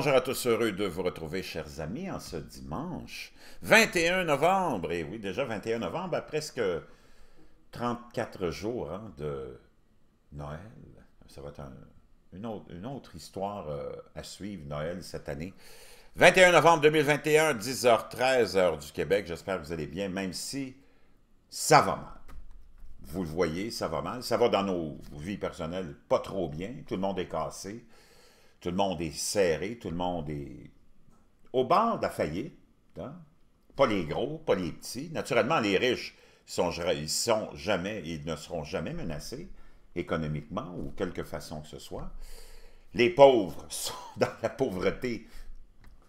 Bonjour à tous, heureux de vous retrouver, chers amis, en ce dimanche 21 novembre. Et oui, déjà 21 novembre, à presque 34 jours hein, de Noël. Ça va être une, autre, histoire euh, à suivre, Noël, cette année. 21 novembre 2021, 10h13 heure du Québec. J'espère que vous allez bien, même si ça va mal. Vous le voyez, ça va mal. Ça va dans nos vies personnelles pas trop bien. Tout le monde est cassé. Tout le monde est serré, tout le monde est au bord de la faillite. Hein. Pas les gros, pas les petits. Naturellement, les riches sont, ils sont jamais, ils ne seront jamais menacés économiquement ou quelque façon que ce soit. Les pauvres sont dans la pauvreté.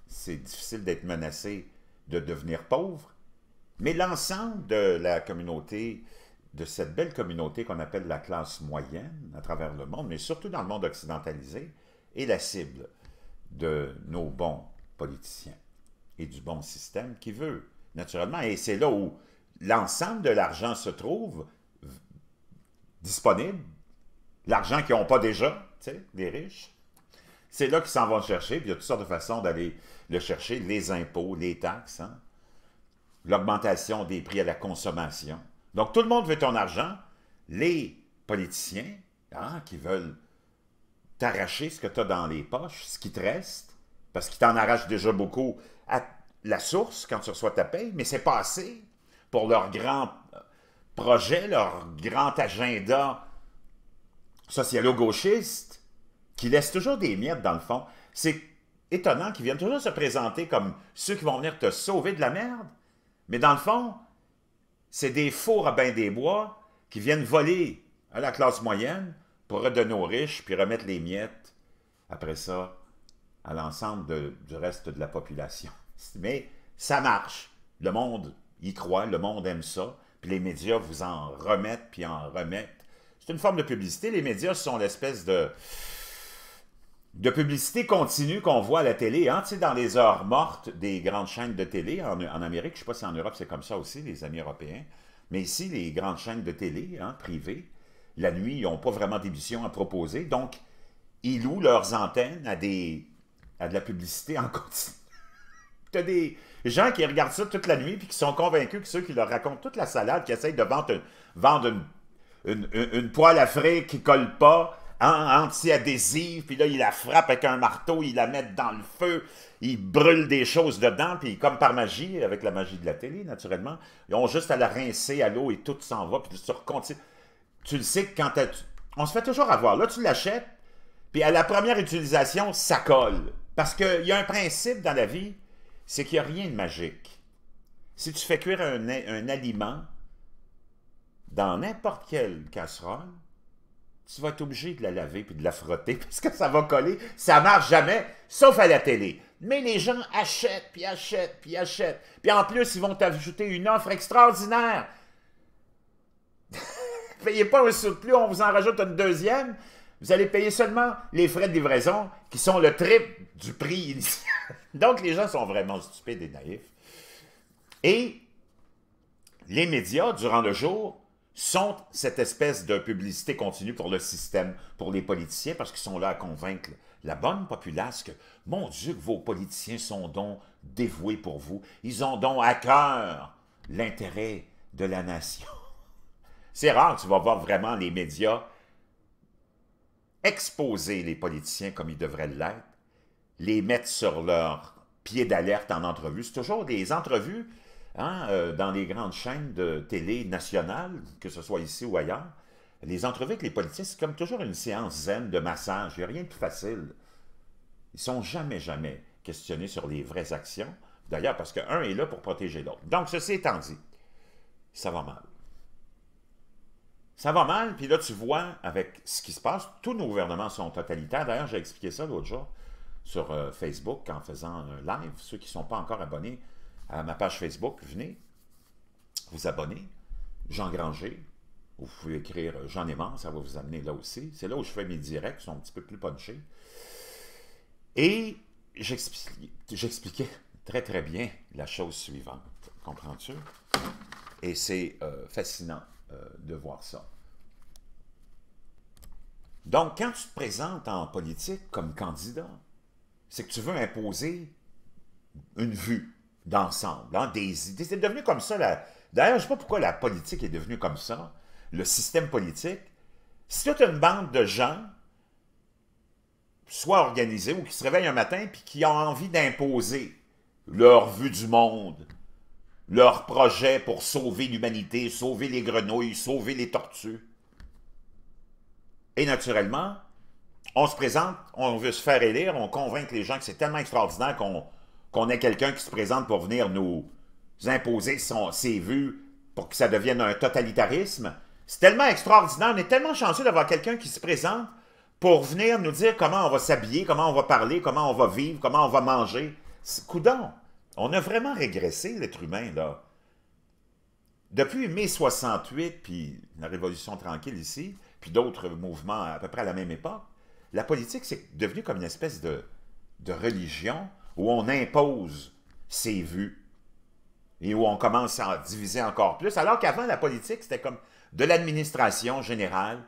C'est difficile d'être menacé de devenir pauvre. Mais l'ensemble de la communauté, de cette belle communauté qu'on appelle la classe moyenne à travers le monde, mais surtout dans le monde occidentalisé, est la cible de nos bons politiciens et du bon système qui veut, naturellement. Et c'est là où l'ensemble de l'argent se trouve disponible, l'argent qu'ils n'ont pas déjà, tu sais, les riches. C'est là qu'ils s'en vont chercher, puis il y a toutes sortes de façons d'aller le chercher, les impôts, les taxes, hein. l'augmentation des prix à la consommation. Donc tout le monde veut ton argent, les politiciens hein, qui veulent t'arracher ce que tu as dans les poches, ce qui te reste, parce qu'ils t'en arrachent déjà beaucoup à la source quand tu reçois ta paye, mais c'est assez pour leur grand projet, leur grand agenda socialo-gauchiste, qui laisse toujours des miettes dans le fond. C'est étonnant qu'ils viennent toujours se présenter comme ceux qui vont venir te sauver de la merde, mais dans le fond, c'est des fours à bain des Bois qui viennent voler à la classe moyenne pour redonner aux riches, puis remettre les miettes, après ça, à l'ensemble du reste de la population. Mais ça marche. Le monde y croit, le monde aime ça, puis les médias vous en remettent, puis en remettent. C'est une forme de publicité. Les médias sont l'espèce de de publicité continue qu'on voit à la télé, hein, dans les heures mortes des grandes chaînes de télé en, Amérique, je ne sais pas si en Europe c'est comme ça aussi, les amis européens, mais ici, les grandes chaînes de télé hein, privées, la nuit, ils n'ont pas vraiment d'émission à proposer. Donc, ils louent leurs antennes à, des, à de la publicité en continu. T'as des gens qui regardent ça toute la nuit puis qui sont convaincus que ceux qui leur racontent toute la salade, qui essayent de vendre, une, poêle à frais qui colle pas, anti-adhésive, puis là, ils la frappent avec un marteau, ils la mettent dans le feu, ils brûlent des choses dedans, puis comme par magie, avec la magie de la télé, naturellement, ils ont juste à la rincer à l'eau et tout s'en va, puis tu tu le sais que quand on se fait toujours avoir. Là, tu l'achètes, puis à la première utilisation, ça colle. Parce qu'il y a un principe dans la vie, c'est qu'il n'y a rien de magique. Si tu fais cuire un, un aliment dans n'importe quelle casserole, tu vas être obligé de la laver puis de la frotter parce que ça va coller. Ça marche jamais, sauf à la télé. Mais les gens achètent, puis achètent, puis achètent. Puis en plus, ils vont t'ajouter une offre extraordinaire. Payez pas un surplus, on vous en rajoute une deuxième. Vous allez payer seulement les frais de livraison qui sont le triple du prix initial. Donc, les gens sont vraiment stupides et naïfs. Et les médias, durant le jour, sont cette espèce de publicité continue pour le système, pour les politiciens, parce qu'ils sont là à convaincre la bonne populace que, mon Dieu, vos politiciens sont donc dévoués pour vous. Ils ont donc à cœur l'intérêt de la nation. C'est rare que tu vas voir vraiment les médias exposer les politiciens comme ils devraient l'être, les mettre sur leur pied d'alerte en entrevue. C'est toujours des entrevues hein, euh, dans les grandes chaînes de télé nationales, que ce soit ici ou ailleurs. Les entrevues avec les politiciens, c'est comme toujours une séance zen de massage. Il n'y a rien de plus facile. Ils sont jamais, jamais questionnés sur les vraies actions. D'ailleurs, parce qu'un est là pour protéger l'autre. Donc, ceci étant dit, ça va mal. Ça va mal, puis là, tu vois, avec ce qui se passe, tous nos gouvernements sont totalitaires. D'ailleurs, j'ai expliqué ça l'autre jour sur euh, Facebook en faisant un live. Ceux qui ne sont pas encore abonnés à ma page Facebook, venez vous abonner. Jean Granger, vous pouvez écrire euh, Jean Aimant, ça va vous amener là aussi. C'est là où je fais mes directs, ils sont un petit peu plus punchés. Et j'expliquais très très bien la chose suivante. Comprends-tu? Et c'est euh, fascinant. Euh, de voir ça. Donc, quand tu te présentes en politique comme candidat, c'est que tu veux imposer une vue d'ensemble, hein, des idées. C'est devenu comme ça. D'ailleurs, je ne sais pas pourquoi la politique est devenue comme ça, le système politique. C'est toute une bande de gens, soit organisés ou qui se réveillent un matin puis qui ont envie d'imposer leur vue du monde, leur projet pour sauver l'humanité, sauver les grenouilles, sauver les tortues. Et naturellement, on se présente, on veut se faire élire, on convainc les gens que c'est tellement extraordinaire qu'on ait quelqu'un qui se présente pour venir nous imposer ses vues pour que ça devienne un totalitarisme. C'est tellement extraordinaire, on est tellement chanceux d'avoir quelqu'un qui se présente pour venir nous dire comment on va s'habiller, comment on va parler, comment on va vivre, comment on va manger. Coudon! On a vraiment régressé, l'être humain, là. Depuis mai 68, puis la Révolution tranquille ici, puis d'autres mouvements à peu près à la même époque, la politique, c'est devenu comme une espèce de, de religion où on impose ses vues et où on commence à diviser encore plus, alors qu'avant, la politique, c'était comme de l'administration générale.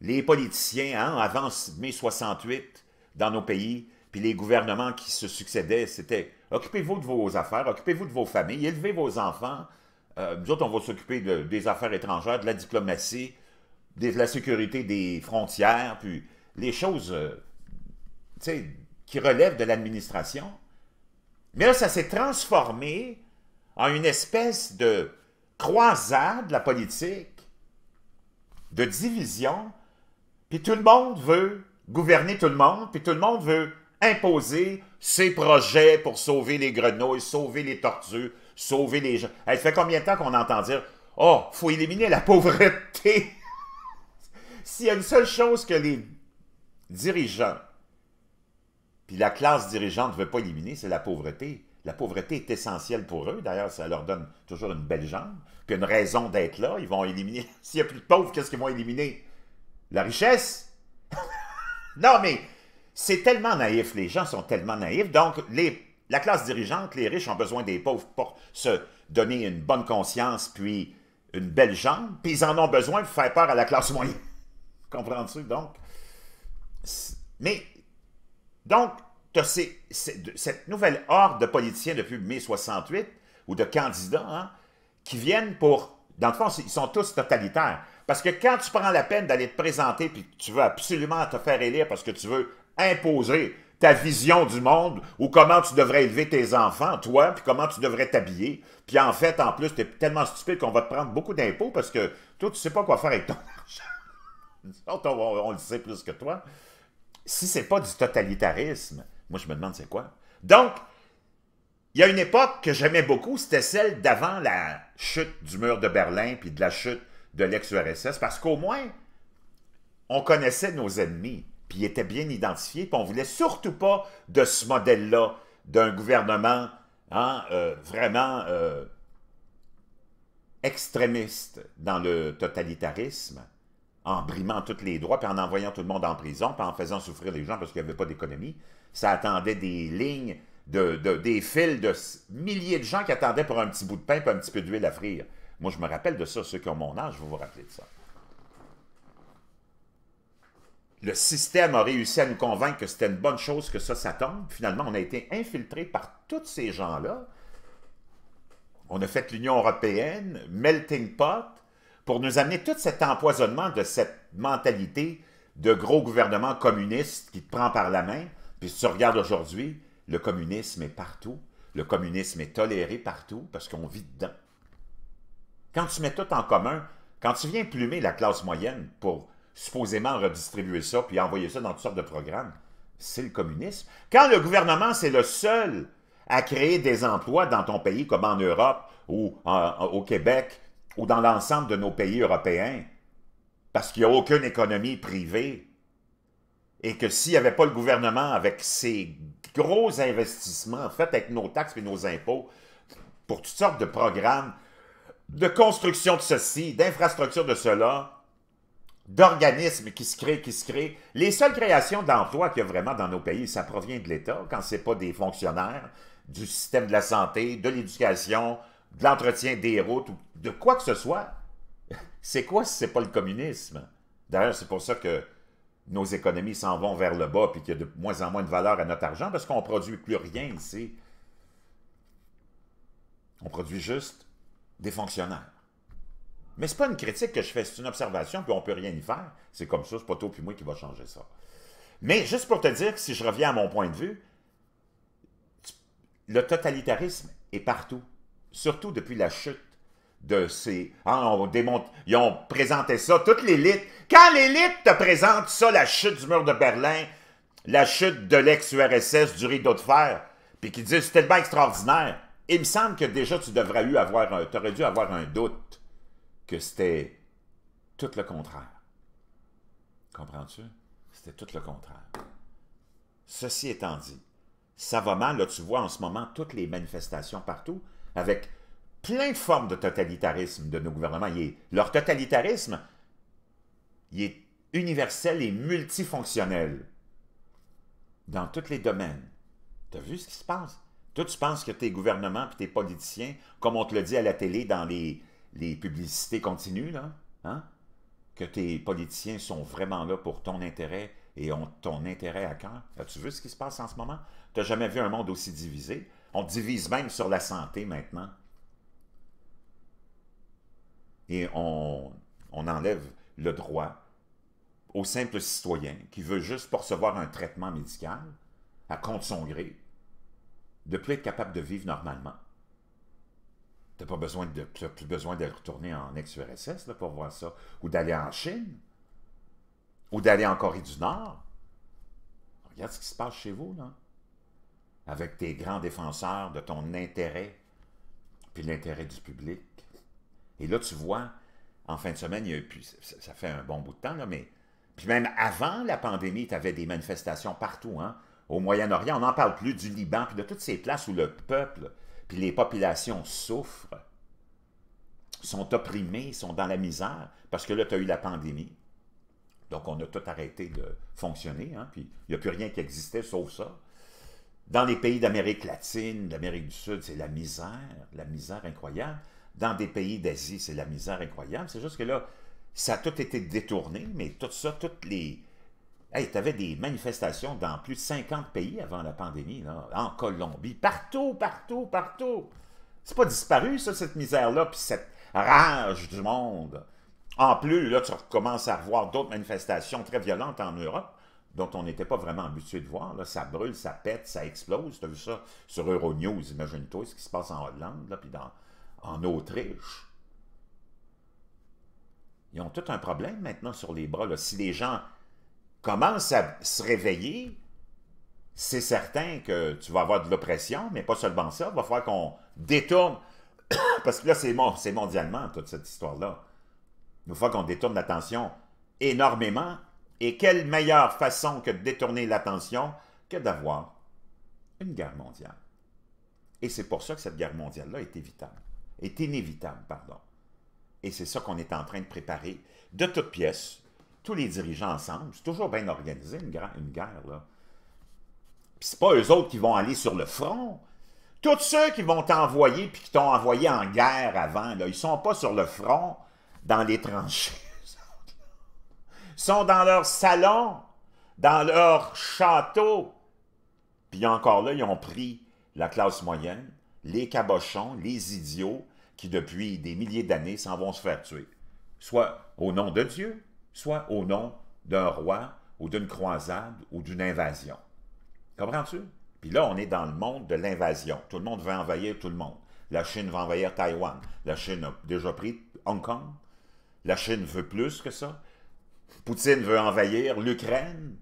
Les politiciens, hein, avant mai 68, dans nos pays, puis les gouvernements qui se succédaient, c'était Occupez-vous de vos affaires, occupez-vous de vos familles, élevez vos enfants. Euh, nous autres, on va s'occuper des affaires étrangères, de la diplomatie, de, la sécurité des frontières, puis les choses euh, qui relèvent de l'administration. Mais là, ça s'est transformé en une espèce de croisade de la politique, de division, puis tout le monde veut gouverner tout le monde, puis tout le monde veut imposer ses projets pour sauver les grenouilles, sauver les tortues, sauver les gens. Elle fait combien de temps qu'on entend dire Oh, faut éliminer la pauvreté S'il y a une seule chose que les dirigeants, puis la classe dirigeante ne veut pas éliminer, c'est la pauvreté. La pauvreté est essentielle pour eux. D'ailleurs, ça leur donne toujours une belle jambe, puis une raison d'être là. Ils vont éliminer. S'il n'y a plus de pauvres, qu'est-ce qu'ils vont éliminer La richesse Non, mais c'est tellement naïf, les gens sont tellement naïfs. Donc, les, la classe dirigeante, les riches ont besoin des pauvres pour se donner une bonne conscience, puis une belle jambe, puis ils en ont besoin pour faire peur à la classe moyenne. Comprends-tu? Donc, mais, donc, tu as cette nouvelle horde de politiciens depuis mai 68, ou de candidats, hein, qui viennent pour... Dans le fond, ils sont tous totalitaires. Parce que quand tu prends la peine d'aller te présenter, puis tu veux absolument te faire élire parce que tu veux imposer ta vision du monde ou comment tu devrais élever tes enfants, toi, puis comment tu devrais t'habiller. Puis en fait, en plus, tu es tellement stupide qu'on va te prendre beaucoup d'impôts parce que toi, tu sais pas quoi faire avec ton argent. on, on, le sait plus que toi. Si c'est pas du totalitarisme, moi, je me demande c'est quoi. Donc, il y a une époque que j'aimais beaucoup, c'était celle d'avant la chute du mur de Berlin puis de la chute de l'ex-URSS, parce qu'au moins, on connaissait nos ennemis puis il était bien identifié, puis on ne voulait surtout pas de ce modèle-là, d'un gouvernement hein, euh, vraiment euh, extrémiste dans le totalitarisme, en brimant tous les droits, puis en envoyant tout le monde en prison, puis en faisant souffrir les gens parce qu'il n'y avait pas d'économie. Ça attendait des lignes, des fils de milliers de gens qui attendaient pour un petit bout de pain puis un petit peu d'huile à frire. Moi, je me rappelle de ça, ceux qui ont mon âge, vous vous rappelez de ça le système a réussi à nous convaincre que c'était une bonne chose que ça, ça tombe. Finalement, on a été infiltré par tous ces gens-là. On a fait l'Union européenne, melting pot, pour nous amener tout cet empoisonnement de cette mentalité de gros gouvernement communiste qui te prend par la main. Puis si tu regardes aujourd'hui, le communisme est partout. Le communisme est toléré partout parce qu'on vit dedans. Quand tu mets tout en commun, quand tu viens plumer la classe moyenne pour supposément redistribuer ça puis envoyer ça dans toutes sortes de programmes. C'est le communisme. Quand le gouvernement, c'est le seul à créer des emplois dans ton pays, comme en Europe ou au Québec ou dans l'ensemble de nos pays européens, parce qu'il n'y a aucune économie privée, et que s'il n'y avait pas le gouvernement avec ses gros investissements faits avec nos taxes et nos impôts pour toutes sortes de programmes de construction de ceci, d'infrastructure de cela, d'organismes qui se créent, qui se créent. Les seules créations d'emplois qu'il y a vraiment dans nos pays, ça provient de l'État, quand ce n'est pas des fonctionnaires, du système de la santé, de l'éducation, de l'entretien des routes, ou de quoi que ce soit. C'est quoi si ce n'est pas le communisme? D'ailleurs, c'est pour ça que nos économies s'en vont vers le bas, puis qu'il y a de moins en moins de valeur à notre argent, parce qu'on ne produit plus rien ici. On produit juste des fonctionnaires. Mais c'est pas une critique que je fais, c'est une observation, puis on peut rien y faire. C'est comme ça, c'est pas toi puis moi qui va changer ça. Mais juste pour te dire si je reviens à mon point de vue, le totalitarisme est partout, surtout depuis la chute de ces... Hein, on ils ont présenté ça, toute l'élite. Quand l'élite te présente ça, la chute du mur de Berlin, la chute de l'ex-URSS, du rideau de fer, puis qu'ils disent le tellement extraordinaire, il me semble que déjà tu devrais eu avoir, aurais dû avoir un doute que c'était tout le contraire. Comprends-tu? C'était tout le contraire. Ceci étant dit, ça va mal, là tu vois en ce moment toutes les manifestations partout, avec plein de formes de totalitarisme de nos gouvernements. leur totalitarisme, il est universel et multifonctionnel dans tous les domaines. Tu as vu ce qui se passe? Toi, tu penses que tes gouvernements et tes politiciens, comme on te le dit à la télé dans les les publicités continuent, là, hein? que tes politiciens sont vraiment là pour ton intérêt et ont ton intérêt à cœur. As-tu vu ce qui se passe en ce moment? Tu n'as jamais vu un monde aussi divisé. On divise même sur la santé maintenant. Et on, enlève le droit au simple citoyen qui veut juste recevoir un traitement médical à compte son gré de plus être capable de vivre normalement. Tu pas besoin de, plus besoin de retourner en ex-URSS pour voir ça, ou d'aller en Chine, ou d'aller en Corée du Nord. Regarde ce qui se passe chez vous, là, avec tes grands défenseurs de ton intérêt, puis l'intérêt du public. Et là, tu vois, en fin de semaine, puis ça, fait un bon bout de temps, mais puis même avant la pandémie, tu avais des manifestations partout, hein, au Moyen-Orient, on n'en parle plus, du Liban, puis de toutes ces places où le peuple puis les populations souffrent, sont opprimées, sont dans la misère, parce que là, tu as eu la pandémie. Donc, on a tout arrêté de fonctionner, hein, puis il n'y a plus rien qui existait sauf ça. Dans les pays d'Amérique latine, d'Amérique du Sud, c'est la misère, la misère incroyable. Dans des pays d'Asie, c'est la misère incroyable. C'est juste que là, ça a tout été détourné, mais tout ça, toutes les, Hey, tu avais des manifestations dans plus de 50 pays avant la pandémie, en Colombie, partout, partout, partout. C'est pas disparu, ça, cette misère-là, puis cette rage du monde. En plus, là, tu recommences à revoir d'autres manifestations très violentes en Europe, dont on n'était pas vraiment habitué de voir. Ça brûle, ça pète, ça explose. Tu as vu ça sur Euronews, imagine-toi ce qui se passe en Hollande, puis en Autriche. Ils ont tout un problème maintenant sur les bras. Si les gens commence à se réveiller, c'est certain que tu vas avoir de l'oppression, mais pas seulement ça, il va falloir qu'on détourne, parce que là, c'est mondialement, toute cette histoire-là. Il va falloir qu'on détourne l'attention énormément, et quelle meilleure façon que de détourner l'attention que d'avoir une guerre mondiale. Et c'est pour ça que cette guerre mondiale-là est évitable, est inévitable, pardon. Et c'est ça qu'on est en train de préparer de toutes pièces, tous les dirigeants ensemble. C'est toujours bien organisé, une, une guerre, là. Puis c'est pas eux autres qui vont aller sur le front. Tous ceux qui vont t'envoyer puis qui t'ont envoyé en guerre avant, là, ils sont pas sur le front dans les tranchées. Ils sont dans leur salon, dans leur château. Puis encore là, ils ont pris la classe moyenne, les cabochons, les idiots qui, depuis des milliers d'années, s'en vont se faire tuer. Soit au nom de Dieu, soit au nom d'un roi ou d'une croisade ou d'une invasion. Comprends-tu? Puis là, on est dans le monde de l'invasion. Tout le monde veut envahir tout le monde. La Chine va envahir Taïwan. La Chine a déjà pris Hong Kong. La Chine veut plus que ça. Poutine veut envahir l'Ukraine.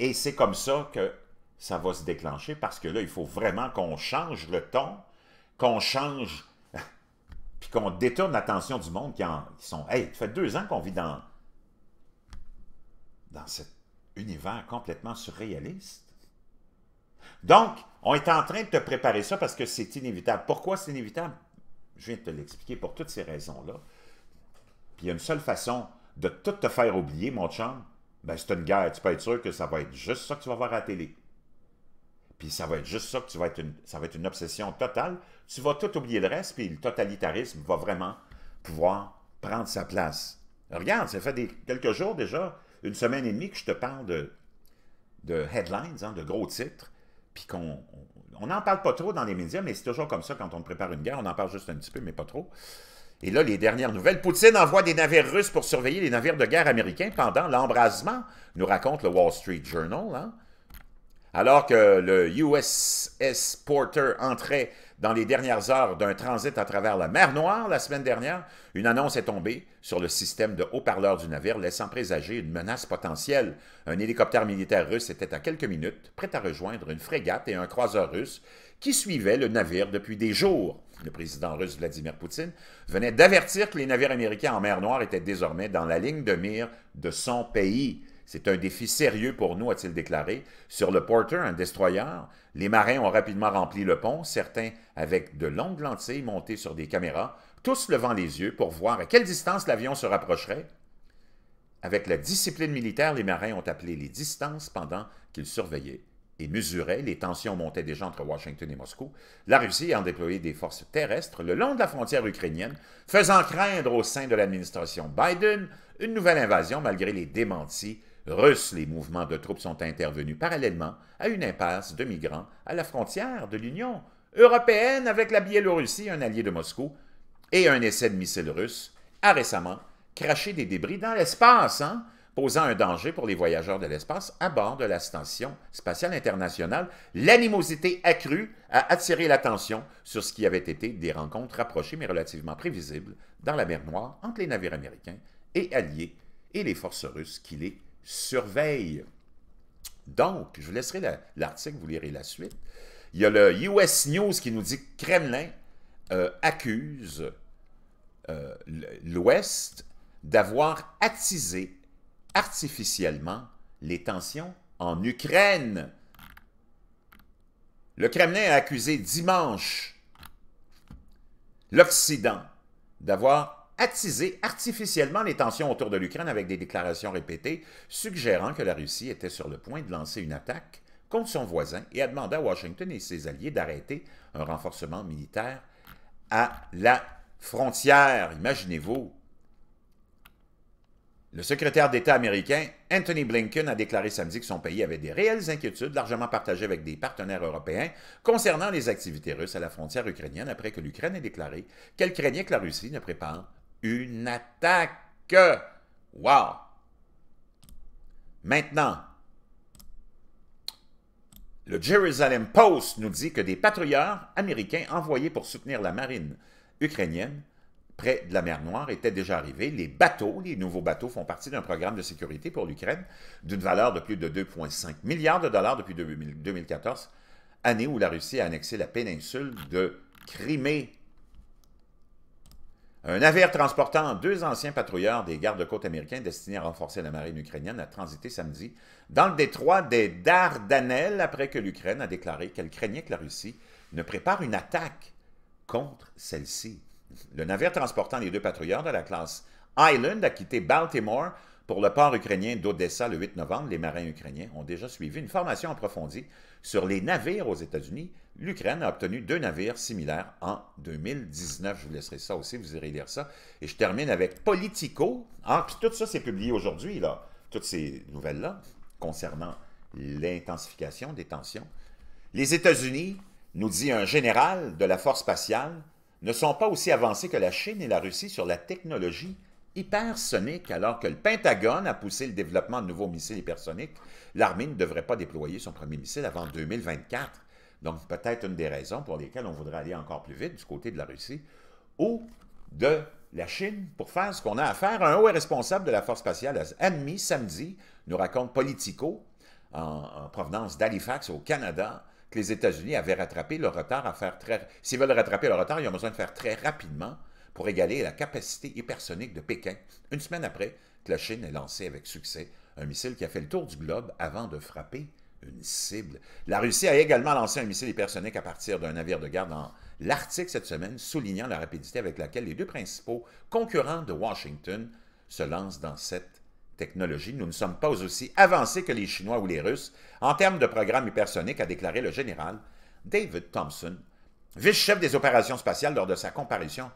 Et c'est comme ça que ça va se déclencher parce que là, il faut vraiment qu'on change le ton, qu'on change puis qu'on détourne l'attention du monde qui, en, qui sont... Hey, tu fais deux ans qu'on vit dans, cet univers complètement surréaliste. Donc, on est en train de te préparer ça parce que c'est inévitable. Pourquoi c'est inévitable? Je viens de te l'expliquer pour toutes ces raisons-là. Puis il y a une seule façon de tout te faire oublier, mon chum, ben c'est une guerre. Tu peux être sûr que ça va être juste ça que tu vas voir à la télé puis ça va être juste ça que tu vas être une, ça va être une obsession totale. Tu vas tout oublier le reste, puis le totalitarisme va vraiment pouvoir prendre sa place. Regarde, ça fait des, quelques jours déjà, une semaine et demie que je te parle de, de headlines, hein, de gros titres, puis qu'on on n'en parle pas trop dans les médias, mais c'est toujours comme ça quand on prépare une guerre, on en parle juste un petit peu, mais pas trop. Et là, les dernières nouvelles, Poutine envoie des navires russes pour surveiller les navires de guerre américains pendant l'embrasement, nous raconte le Wall Street Journal. Hein, alors que le USS Porter entrait dans les dernières heures d'un transit à travers la mer Noire la semaine dernière, une annonce est tombée sur le système de haut-parleurs du navire, laissant présager une menace potentielle. Un hélicoptère militaire russe était à quelques minutes, prêt à rejoindre une frégate et un croiseur russe qui suivaient le navire depuis des jours. Le président russe Vladimir Poutine venait d'avertir que les navires américains en mer Noire étaient désormais dans la ligne de mire de son pays. C'est un défi sérieux pour nous, a-t-il déclaré. Sur le Porter, un destroyer, les marins ont rapidement rempli le pont, certains avec de longues lentilles montées sur des caméras, tous levant les yeux pour voir à quelle distance l'avion se rapprocherait. Avec la discipline militaire, les marins ont appelé les distances pendant qu'ils surveillaient et mesuraient. Les tensions montaient déjà entre Washington et Moscou. La Russie a déployé des forces terrestres le long de la frontière ukrainienne, faisant craindre au sein de l'administration Biden une nouvelle invasion malgré les démentis russes, les mouvements de troupes sont intervenus parallèlement à une impasse de migrants à la frontière de l'Union européenne avec la Biélorussie, un allié de Moscou, et un essai de missile russe a récemment craché des débris dans l'espace, hein, posant un danger pour les voyageurs de l'espace à bord de la Station spatiale internationale. L'animosité accrue a attiré l'attention sur ce qui avait été des rencontres rapprochées mais relativement prévisibles dans la mer Noire entre les navires américains et alliés et les forces russes qui les surveille. Donc, je vous laisserai l'article, vous lirez la suite. Il y a le US News qui nous dit que Kremlin euh, accuse euh, l'Ouest d'avoir attisé artificiellement les tensions en Ukraine. Le Kremlin a accusé dimanche l'Occident d'avoir attiser artificiellement les tensions autour de l'Ukraine avec des déclarations répétées suggérant que la Russie était sur le point de lancer une attaque contre son voisin et a demandé à Washington et ses alliés d'arrêter un renforcement militaire à la frontière. Imaginez-vous. Le secrétaire d'État américain Anthony Blinken a déclaré samedi que son pays avait des réelles inquiétudes largement partagées avec des partenaires européens concernant les activités russes à la frontière ukrainienne après que l'Ukraine ait déclaré qu'elle craignait que la Russie ne prépare une attaque. Wow! Maintenant, le Jerusalem Post nous dit que des patrouilleurs américains envoyés pour soutenir la marine ukrainienne près de la mer Noire étaient déjà arrivés. Les bateaux, les nouveaux bateaux, font partie d'un programme de sécurité pour l'Ukraine d'une valeur de plus de 2,5 milliards de dollars depuis 2014, année où la Russie a annexé la péninsule de Crimée un navire transportant deux anciens patrouilleurs des gardes-côtes américains destinés à renforcer la marine ukrainienne a transité samedi dans le détroit des Dardanelles après que l'Ukraine a déclaré qu'elle craignait que la Russie ne prépare une attaque contre celle-ci. Le navire transportant les deux patrouilleurs de la classe Island a quitté Baltimore pour le port ukrainien d'Odessa le 8 novembre, les marins ukrainiens ont déjà suivi une formation approfondie sur les navires aux États-Unis. L'Ukraine a obtenu deux navires similaires en 2019. Je vous laisserai ça aussi, vous irez lire ça. Et je termine avec Politico. Ah, puis tout ça, c'est publié aujourd'hui, là. Toutes ces nouvelles-là concernant l'intensification des tensions. Les États-Unis, nous dit un général de la force spatiale, ne sont pas aussi avancés que la Chine et la Russie sur la technologie hypersonique, alors que le Pentagone a poussé le développement de nouveaux missiles hypersoniques, l'armée ne devrait pas déployer son premier missile avant 2024. Donc, peut-être une des raisons pour lesquelles on voudrait aller encore plus vite du côté de la Russie ou de la Chine pour faire ce qu'on a à faire. Un haut responsable de la force spatiale admis samedi, nous raconte Politico, en, provenance d'Halifax au Canada, que les États-Unis avaient rattrapé leur retard à faire très... S'ils veulent rattraper le retard, ils ont besoin de faire très rapidement pour égaler la capacité hypersonique de Pékin, une semaine après que la Chine ait lancé avec succès un missile qui a fait le tour du globe avant de frapper une cible. La Russie a également lancé un missile hypersonique à partir d'un navire de guerre dans l'Arctique cette semaine, soulignant la rapidité avec laquelle les deux principaux concurrents de Washington se lancent dans cette technologie. Nous ne sommes pas aussi avancés que les Chinois ou les Russes en termes de programme hypersonique, a déclaré le général David Thompson, vice-chef des opérations spatiales lors de sa comparution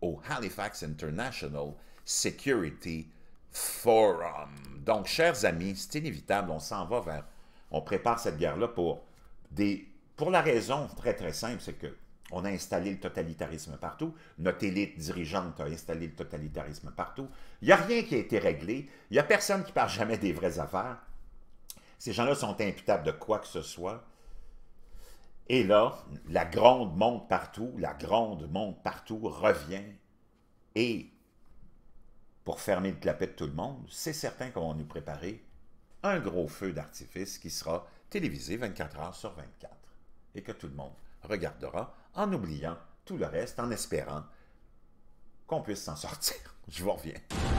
au Halifax International Security Forum. Donc, chers amis, c'est inévitable, on s'en va vers... On prépare cette guerre-là pour des... Pour la raison très, très simple, c'est que on a installé le totalitarisme partout. Notre élite dirigeante a installé le totalitarisme partout. Il n'y a rien qui a été réglé. Il n'y a personne qui parle jamais des vraies affaires. Ces gens-là sont imputables de quoi que ce soit. Et là, la grande monte partout, la grande monte partout, revient. Et pour fermer le clapet de tout le monde, c'est certain qu'on va nous préparer un gros feu d'artifice qui sera télévisé 24 heures sur 24 et que tout le monde regardera en oubliant tout le reste, en espérant qu'on puisse s'en sortir. Je vous reviens.